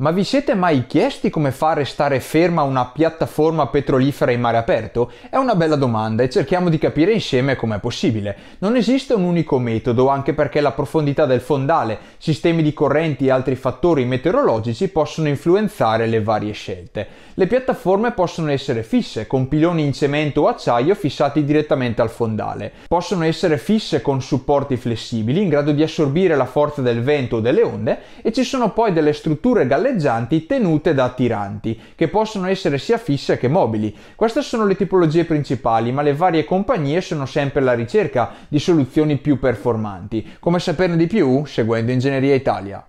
Ma vi siete mai chiesti come fa a restare ferma una piattaforma petrolifera in mare aperto? È una bella domanda e cerchiamo di capire insieme com'è possibile. Non esiste un unico metodo, anche perché la profondità del fondale, sistemi di correnti e altri fattori meteorologici possono influenzare le varie scelte. Le piattaforme possono essere fisse, con piloni in cemento o acciaio fissati direttamente al fondale. Possono essere fisse con supporti flessibili in grado di assorbire la forza del vento o delle onde e ci sono poi delle strutture galleggianti galleggianti tenute da attiranti, che possono essere sia fisse che mobili. Queste sono le tipologie principali, ma le varie compagnie sono sempre alla ricerca di soluzioni più performanti. Come saperne di più? Seguendo Ingegneria Italia.